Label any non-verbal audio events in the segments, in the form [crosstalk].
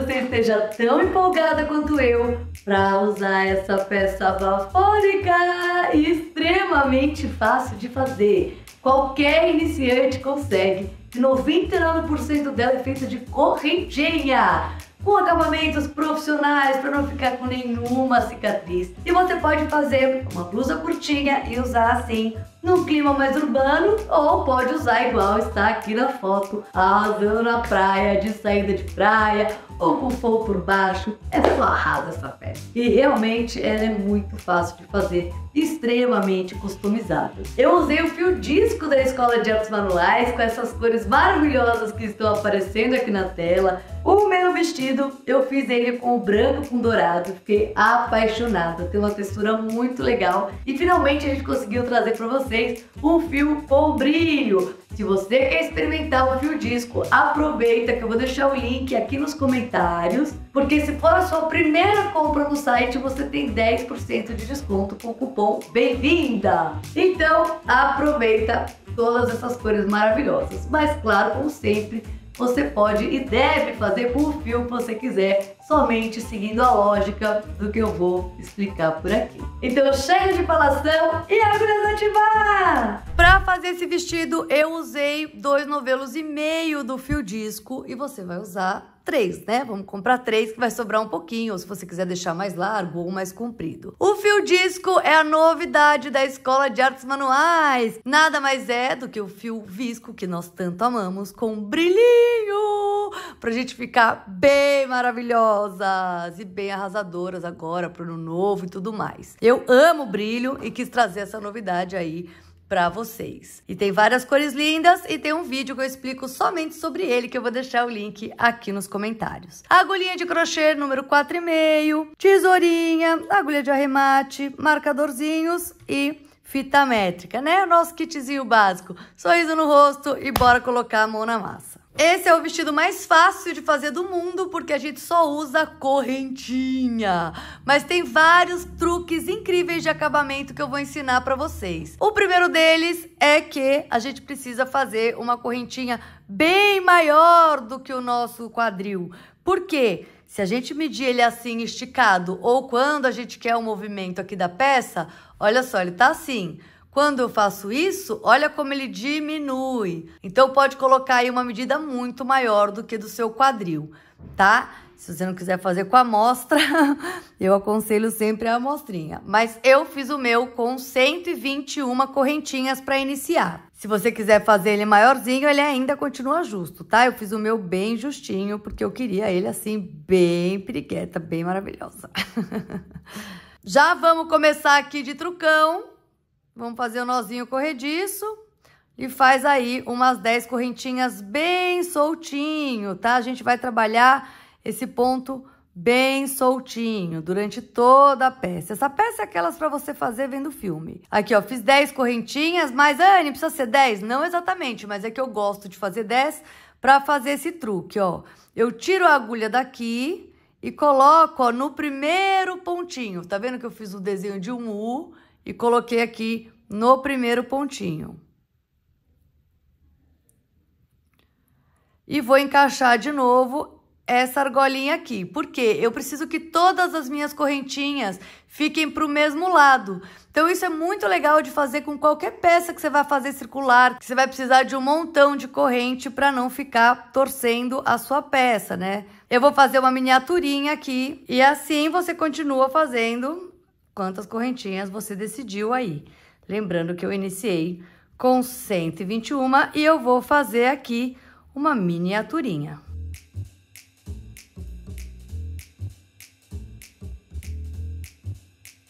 você esteja tão empolgada quanto eu para usar essa peça bafônica extremamente fácil de fazer. Qualquer iniciante consegue. 99% dela é feita de correntinha com acabamentos profissionais para não ficar com nenhuma cicatriz. E você pode fazer uma blusa curtinha e usar assim num clima mais urbano ou pode usar igual está aqui na foto, arrasando na praia, de saída de praia ou com fogo por baixo, é forrada essa peça. E realmente ela é muito fácil de fazer, extremamente customizável. Eu usei o fio disco da Escola de Artes Manuais com essas cores maravilhosas que estão aparecendo aqui na tela, o meu vestido, eu fiz ele com o branco com dourado, fiquei apaixonada, tem uma textura muito legal e finalmente a gente conseguiu trazer para vocês um fio com brilho. Se você quer experimentar o fio disco, aproveita que eu vou deixar o link aqui nos comentários, porque se for a sua primeira compra no site, você tem 10% de desconto com o cupom BEM-VINDA. Então, aproveita todas essas cores maravilhosas. Mas claro, como sempre, você pode e deve fazer o fio que você quiser, somente seguindo a lógica do que eu vou explicar por aqui. Então chega de falação e agulha desativar! Para fazer esse vestido eu usei dois novelos e meio do fio disco e você vai usar três, né? Vamos comprar três que vai sobrar um pouquinho, ou se você quiser deixar mais largo ou mais comprido. O fio disco é a novidade da Escola de Artes Manuais. Nada mais é do que o fio visco que nós tanto amamos com um brilhinho pra gente ficar bem maravilhosas e bem arrasadoras agora pro ano novo e tudo mais. Eu amo brilho e quis trazer essa novidade aí para vocês. E tem várias cores lindas e tem um vídeo que eu explico somente sobre ele que eu vou deixar o link aqui nos comentários. Agulhinha de crochê número 4,5, tesourinha, agulha de arremate, marcadorzinhos e fita métrica, né? O nosso kitzinho básico. Sorriso no rosto e bora colocar a mão na massa. Esse é o vestido mais fácil de fazer do mundo porque a gente só usa correntinha. Mas tem vários truques incríveis de acabamento que eu vou ensinar para vocês. O primeiro deles é que a gente precisa fazer uma correntinha bem maior do que o nosso quadril. Por quê? Se a gente medir ele assim esticado ou quando a gente quer o um movimento aqui da peça, olha só, ele tá assim. Quando eu faço isso, olha como ele diminui. Então pode colocar aí uma medida muito maior do que do seu quadril, tá? Se você não quiser fazer com a amostra, [laughs] eu aconselho sempre a amostrinha. Mas eu fiz o meu com 121 correntinhas para iniciar. Se você quiser fazer ele maiorzinho, ele ainda continua justo, tá? Eu fiz o meu bem justinho, porque eu queria ele assim, bem pirigueta, bem maravilhosa. [laughs] Já vamos começar aqui de trucão. Vamos fazer o um nozinho corrediço e faz aí umas 10 correntinhas bem soltinho, tá? A gente vai trabalhar esse ponto bem soltinho durante toda a peça. Essa peça é aquelas para você fazer vendo filme. Aqui, ó, fiz 10 correntinhas, mas, Anne, precisa ser 10? Não exatamente, mas é que eu gosto de fazer 10 para fazer esse truque, ó. Eu tiro a agulha daqui e coloco, ó, no primeiro pontinho. Tá vendo que eu fiz o desenho de um U? e coloquei aqui no primeiro pontinho. E vou encaixar de novo essa argolinha aqui, porque eu preciso que todas as minhas correntinhas fiquem para o mesmo lado. Então isso é muito legal de fazer com qualquer peça que você vai fazer circular, que você vai precisar de um montão de corrente para não ficar torcendo a sua peça, né? Eu vou fazer uma miniaturinha aqui e assim você continua fazendo quantas correntinhas você decidiu aí. Lembrando que eu iniciei com 121 e eu vou fazer aqui uma miniaturinha.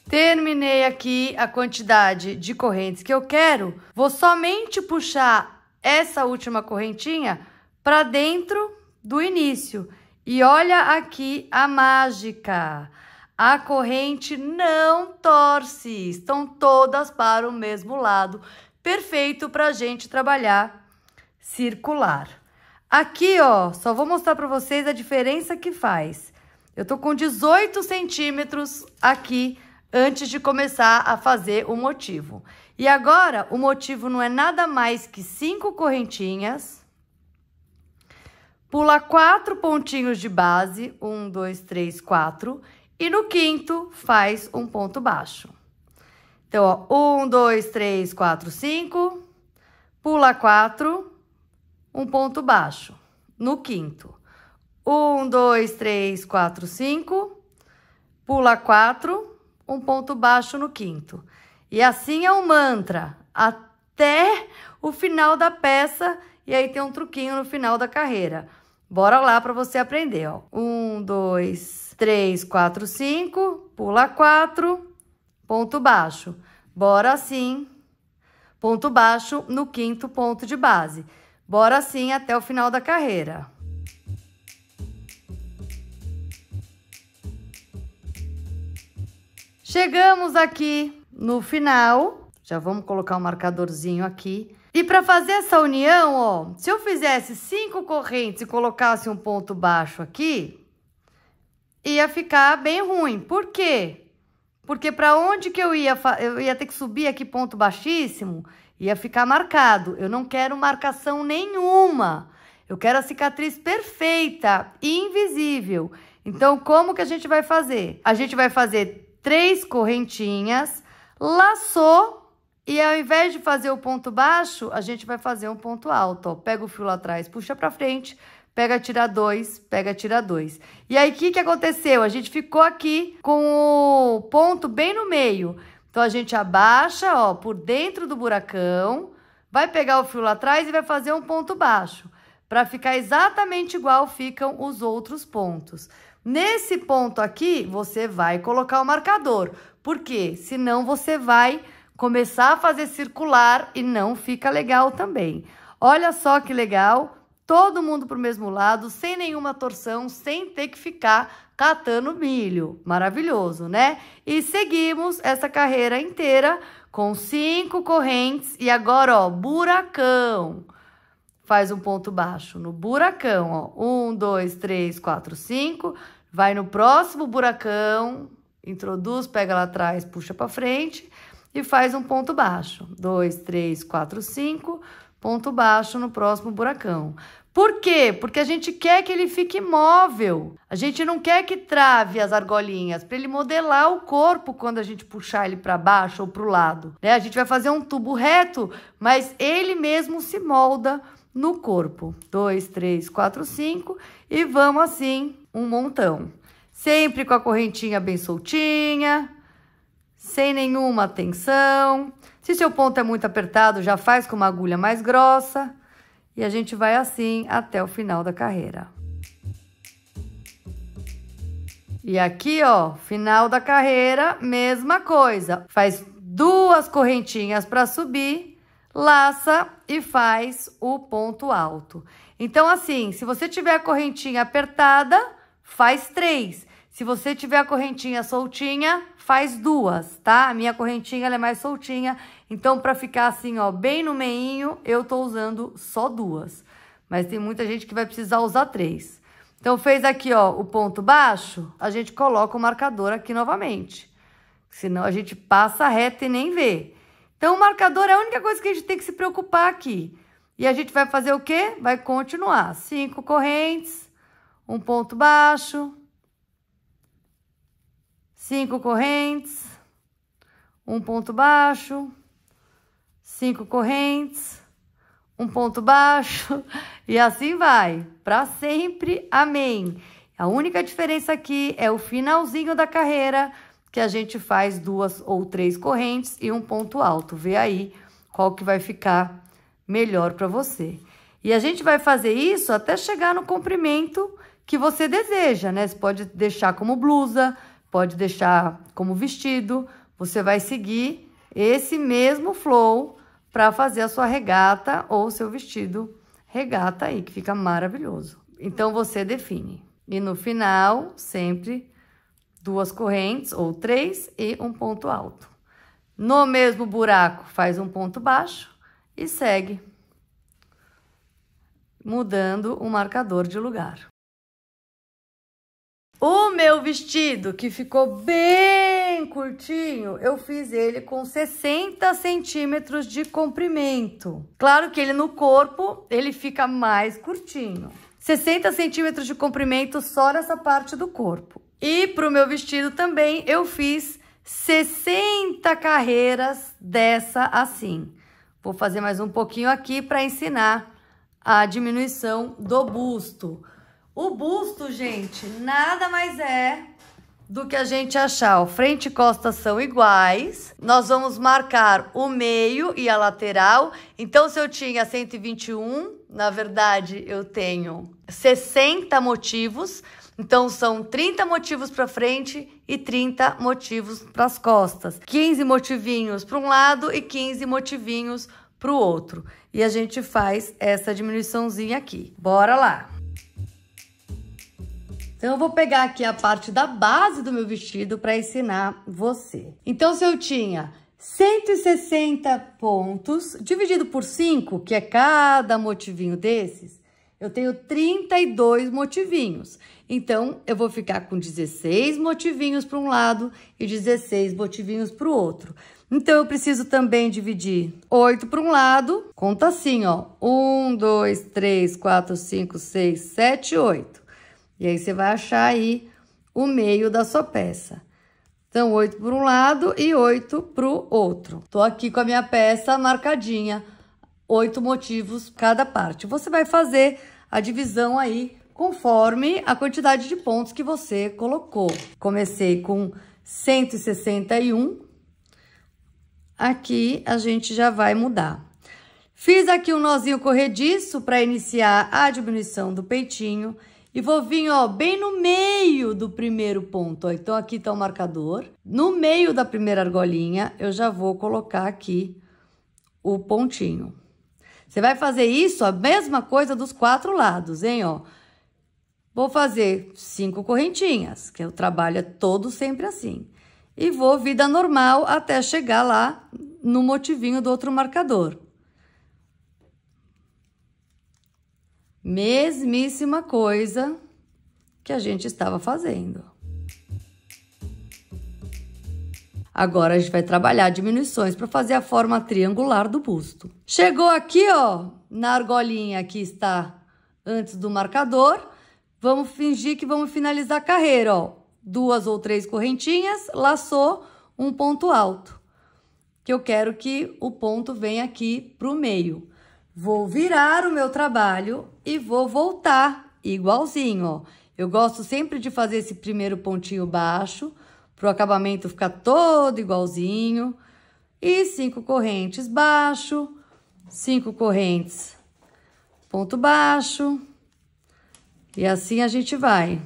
Terminei aqui a quantidade de correntes que eu quero. Vou somente puxar essa última correntinha para dentro do início. E olha aqui a mágica. A corrente não torce, estão todas para o mesmo lado, perfeito para a gente trabalhar circular. Aqui, ó, só vou mostrar para vocês a diferença que faz. Eu tô com 18 centímetros aqui antes de começar a fazer o motivo. E agora, o motivo não é nada mais que cinco correntinhas. Pula quatro pontinhos de base, um, dois, três, quatro. E no quinto, faz um ponto baixo. Então, ó, um, dois, três, quatro, cinco. Pula quatro, um ponto baixo. No quinto. Um, dois, três, quatro, cinco. Pula quatro, um ponto baixo no quinto. E assim é um mantra até o final da peça. E aí tem um truquinho no final da carreira. Bora lá para você aprender, ó. Um, dois, 3, 4, 5, pula 4, ponto baixo. Bora assim, ponto baixo no quinto ponto de base. Bora assim até o final da carreira. Chegamos aqui no final, já vamos colocar um marcadorzinho aqui. E para fazer essa união, ó, se eu fizesse cinco correntes e colocasse um ponto baixo aqui, ia ficar bem ruim. Por quê? Porque para onde que eu ia, eu ia ter que subir aqui ponto baixíssimo, ia ficar marcado. Eu não quero marcação nenhuma. Eu quero a cicatriz perfeita, invisível. Então, como que a gente vai fazer? A gente vai fazer três correntinhas, laçou, e ao invés de fazer o ponto baixo, a gente vai fazer um ponto alto. Ó. Pega o fio lá atrás, puxa para frente, pega, tira dois, pega, tira dois. E aí, o que, que aconteceu? A gente ficou aqui com o ponto bem no meio. Então, a gente abaixa, ó, por dentro do buracão, vai pegar o fio lá atrás e vai fazer um ponto baixo, para ficar exatamente igual ficam os outros pontos. Nesse ponto aqui, você vai colocar o marcador, porque senão você vai começar a fazer circular e não fica legal também. Olha só que legal, todo mundo para o mesmo lado, sem nenhuma torção, sem ter que ficar catando milho. Maravilhoso, né? E seguimos essa carreira inteira com cinco correntes e agora, ó, buracão. Faz um ponto baixo no buracão, ó. Um, dois, três, quatro, cinco. Vai no próximo buracão, introduz, pega lá atrás, puxa para frente e faz um ponto baixo. Dois, três, quatro, cinco ponto baixo no próximo buracão. Por quê? Porque a gente quer que ele fique imóvel. A gente não quer que trave as argolinhas para ele modelar o corpo quando a gente puxar ele para baixo ou para o lado. Né? A gente vai fazer um tubo reto, mas ele mesmo se molda no corpo. Dois, três, quatro, cinco e vamos assim um montão. Sempre com a correntinha bem soltinha, sem nenhuma tensão. Se seu ponto é muito apertado, já faz com uma agulha mais grossa e a gente vai assim até o final da carreira. E aqui, ó, final da carreira, mesma coisa. Faz duas correntinhas para subir, laça e faz o ponto alto. Então, assim, se você tiver a correntinha apertada, faz três. Se você tiver a correntinha soltinha, faz duas, tá? A minha correntinha é mais soltinha, então para ficar assim, ó, bem no meinho, eu tô usando só duas. Mas tem muita gente que vai precisar usar três. Então fez aqui, ó, o ponto baixo, a gente coloca o marcador aqui novamente. Senão a gente passa reto e nem vê. Então o marcador é a única coisa que a gente tem que se preocupar aqui. E a gente vai fazer o quê? Vai continuar. Cinco correntes, um ponto baixo, cinco correntes, um ponto baixo, cinco correntes, um ponto baixo, [laughs] e assim vai, para sempre. Amém. A única diferença aqui é o finalzinho da carreira, que a gente faz duas ou três correntes e um ponto alto. Vê aí qual que vai ficar melhor para você. E a gente vai fazer isso até chegar no comprimento que você deseja, né? Você pode deixar como blusa, pode deixar como vestido. Você vai seguir esse mesmo flow para fazer a sua regata ou seu vestido regata aí, que fica maravilhoso. Então você define. E no final, sempre duas correntes ou três e um ponto alto. No mesmo buraco, faz um ponto baixo e segue mudando o marcador de lugar. O meu vestido, que ficou bem curtinho, eu fiz ele com 60 centímetros de comprimento. Claro que ele no corpo, ele fica mais curtinho. 60 centímetros de comprimento só nessa parte do corpo. E para o meu vestido também, eu fiz 60 carreiras dessa assim. Vou fazer mais um pouquinho aqui para ensinar a diminuição do busto. O busto, gente, nada mais é do que a gente achar. frente e costas são iguais. Nós vamos marcar o meio e a lateral. Então, se eu tinha 121, na verdade, eu tenho 60 motivos. Então, são 30 motivos para frente e 30 motivos para as costas. 15 motivinhos para um lado e 15 motivinhos para o outro. E a gente faz essa diminuiçãozinha aqui. Bora lá! Então, eu vou pegar aqui a parte da base do meu vestido para ensinar você. Então, se eu tinha 160 pontos, dividido por 5, que é cada motivinho desses, eu tenho 32 motivinhos. Então, eu vou ficar com 16 motivinhos para um lado e 16 motivinhos para o outro. Então, eu preciso também dividir 8 para um lado. Conta assim, ó. 1, 2, 3, 4, 5, 6, 7, 8. E aí, você vai achar aí o meio da sua peça. Então, oito para um lado e oito para o outro. Tô aqui com a minha peça marcadinha, oito motivos cada parte. Você vai fazer a divisão aí conforme a quantidade de pontos que você colocou. Comecei com 161. Aqui a gente já vai mudar. Fiz aqui um nozinho corrediço para iniciar a diminuição do peitinho e vou vir, ó, bem no meio do primeiro ponto. Ó. Então, aqui está o marcador. No meio da primeira argolinha, eu já vou colocar aqui o pontinho. Você vai fazer isso, a mesma coisa dos quatro lados, hein, ó. Vou fazer cinco correntinhas, que o trabalho é todo sempre assim. E vou vida normal até chegar lá no motivinho do outro marcador. Mesmíssima coisa que a gente estava fazendo. Agora a gente vai trabalhar diminuições para fazer a forma triangular do busto. Chegou aqui, ó, na argolinha que está antes do marcador, vamos fingir que vamos finalizar a carreira, ó. Duas ou três correntinhas, laçou um ponto alto. Que eu quero que o ponto venha aqui para o meio. Vou virar o meu trabalho e vou voltar igualzinho, ó. Eu gosto sempre de fazer esse primeiro pontinho baixo, para o acabamento ficar todo igualzinho. E cinco correntes baixo, cinco correntes ponto baixo. E assim a gente vai.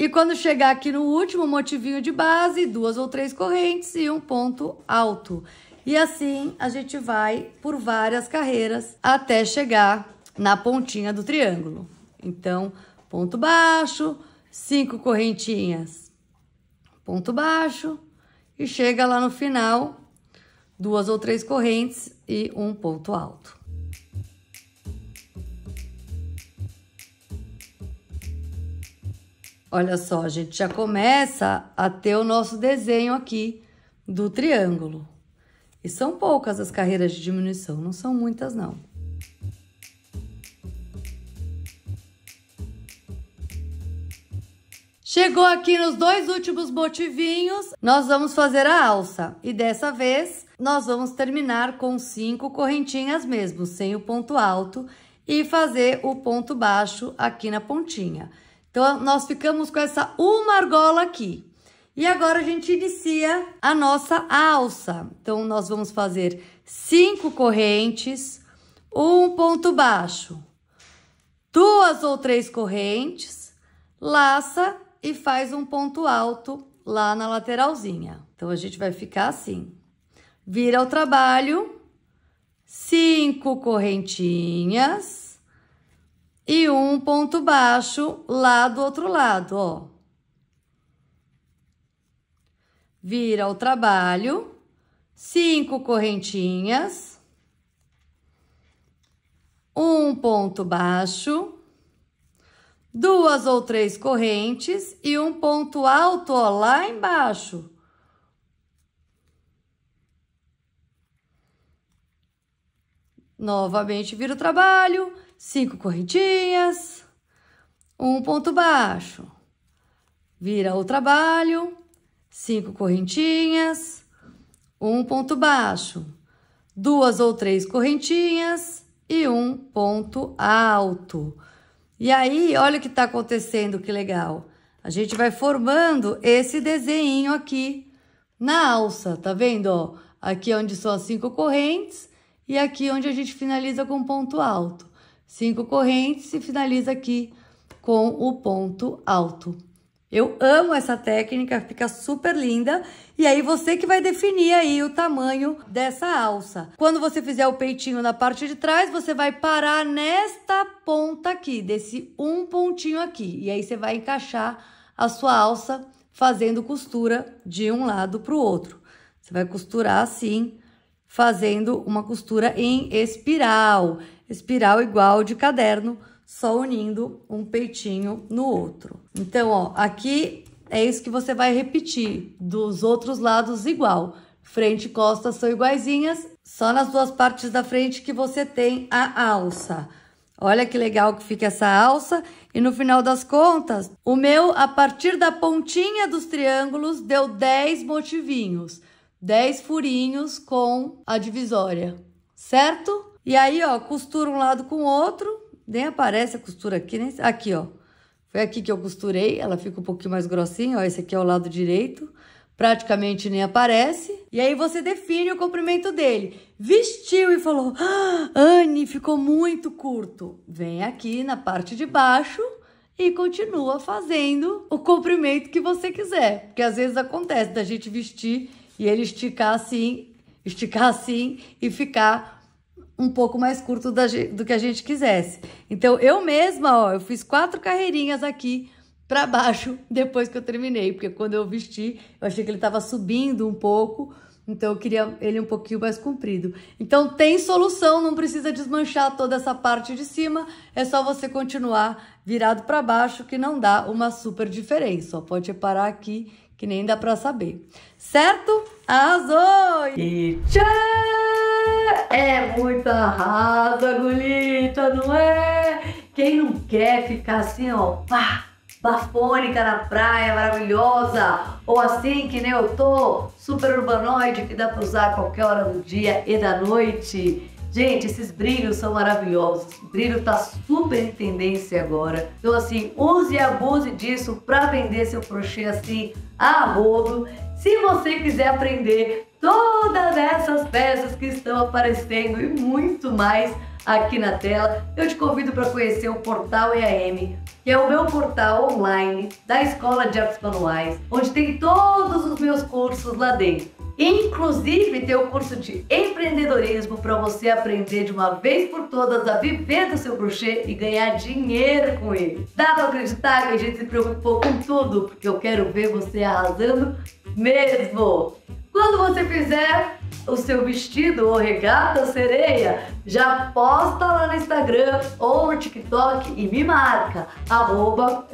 E quando chegar aqui no último motivinho de base, duas ou três correntes e um ponto alto. E assim a gente vai por várias carreiras até chegar na pontinha do triângulo. Então, ponto baixo, cinco correntinhas, ponto baixo e chega lá no final, duas ou três correntes e um ponto alto. Olha só, a gente, já começa a ter o nosso desenho aqui do triângulo. E são poucas as carreiras de diminuição, não são muitas não. Chegou aqui nos dois últimos motivinhos, nós vamos fazer a alça. E dessa vez, nós vamos terminar com cinco correntinhas mesmo, sem o ponto alto, e fazer o ponto baixo aqui na pontinha. Então, nós ficamos com essa uma argola aqui. E agora a gente inicia a nossa alça. Então, nós vamos fazer cinco correntes, um ponto baixo, duas ou três correntes, laça e faz um ponto alto lá na lateralzinha. Então, a gente vai ficar assim. Vira o trabalho, cinco correntinhas, e um ponto baixo lá do outro lado, ó. Vira o trabalho, cinco correntinhas, um ponto baixo, duas ou três correntes e um ponto alto, ó, lá embaixo. Novamente vira o trabalho cinco correntinhas, um ponto baixo, vira o trabalho, cinco correntinhas, um ponto baixo, duas ou três correntinhas e um ponto alto. E aí, olha o que está acontecendo, que legal. A gente vai formando esse desenho aqui na alça, tá vendo? Ó, aqui onde são as cinco correntes e aqui onde a gente finaliza com ponto alto cinco correntes e finaliza aqui com o ponto alto. Eu amo essa técnica, fica super linda. E aí você que vai definir aí o tamanho dessa alça. Quando você fizer o peitinho na parte de trás, você vai parar nesta ponta aqui, desse um pontinho aqui. E aí você vai encaixar a sua alça fazendo costura de um lado para o outro. Você vai costurar assim, fazendo uma costura em espiral espiral igual de caderno, só unindo um peitinho no outro. Então, ó, aqui é isso que você vai repetir, dos outros lados igual. Frente e costas são iguaizinhas, só nas duas partes da frente que você tem a alça. Olha que legal que fica essa alça. E no final das contas, o meu, a partir da pontinha dos triângulos, deu 10 motivinhos. 10 furinhos com a divisória, certo? E aí, ó, costura um lado com o outro, nem aparece a costura aqui, nem... Aqui, ó, foi aqui que eu costurei, ela fica um pouquinho mais grossinha, ó, esse aqui é o lado direito, praticamente nem aparece. E aí você define o comprimento dele. Vestiu e falou, ah, Anne, ficou muito curto. Vem aqui na parte de baixo e continua fazendo o comprimento que você quiser. Porque às vezes acontece da gente vestir e ele esticar assim, esticar assim e ficar um pouco mais curto da, do que a gente quisesse. Então, eu mesma, ó, eu fiz quatro carreirinhas aqui para baixo [laughs] depois que eu terminei, porque quando eu vesti, eu achei que ele estava subindo um pouco, então eu queria ele um pouquinho mais comprido. Então, tem solução, não precisa desmanchar toda essa parte de cima, é só você continuar virado para baixo que não dá uma super diferença. Ó, pode reparar aqui que nem dá pra saber. Certo? Arrasou! E tchau! É muita rasa, gulita, não é? Quem não quer ficar assim, ó, pá, bafônica na praia maravilhosa, ou assim que nem eu tô, super urbanoide que dá pra usar a qualquer hora do dia e da noite. Gente, esses brilhos são maravilhosos. O brilho tá super em tendência agora. Então, assim, use e abuse disso para vender seu crochê assim a rodo. Se você quiser aprender todas essas peças que estão aparecendo e muito mais aqui na tela, eu te convido para conhecer o Portal EAM, que é o meu portal online da Escola de Artes Manuais, onde tem todos os meus cursos lá dentro. Inclusive, tem o curso de empreendedorismo para você aprender de uma vez por todas a viver do seu crochê e ganhar dinheiro com ele. Dá para acreditar que a gente se preocupou com tudo, porque eu quero ver você arrasando mesmo. Quando você fizer, o seu vestido ou regata sereia, já posta lá no Instagram ou no TikTok e me marca, arroba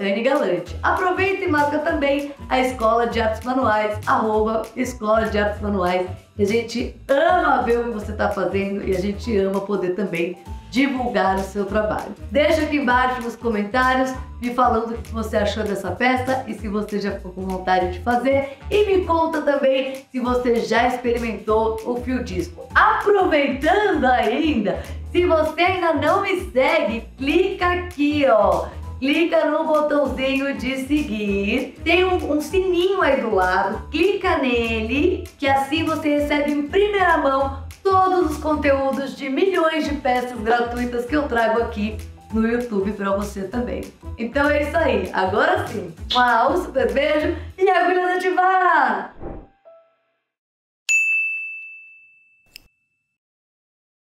Aproveita e marca também a Escola de Artes Manuais, arroba Escola de Artes Manuais. a gente ama ver o que você está fazendo e a gente ama poder também divulgar o seu trabalho. Deixa aqui embaixo nos comentários me falando o que você achou dessa peça e se você já ficou com vontade de fazer e me conta também se você já experimentou o fio disco. Aproveitando ainda, se você ainda não me segue, clica aqui ó clica no botãozinho de seguir, tem um, um, sininho aí do lado, clica nele, que assim você recebe em primeira mão todos os conteúdos de milhões de peças gratuitas que eu trago aqui no YouTube para você também. Então é isso aí, agora sim, um super beijo e agulhas ativar!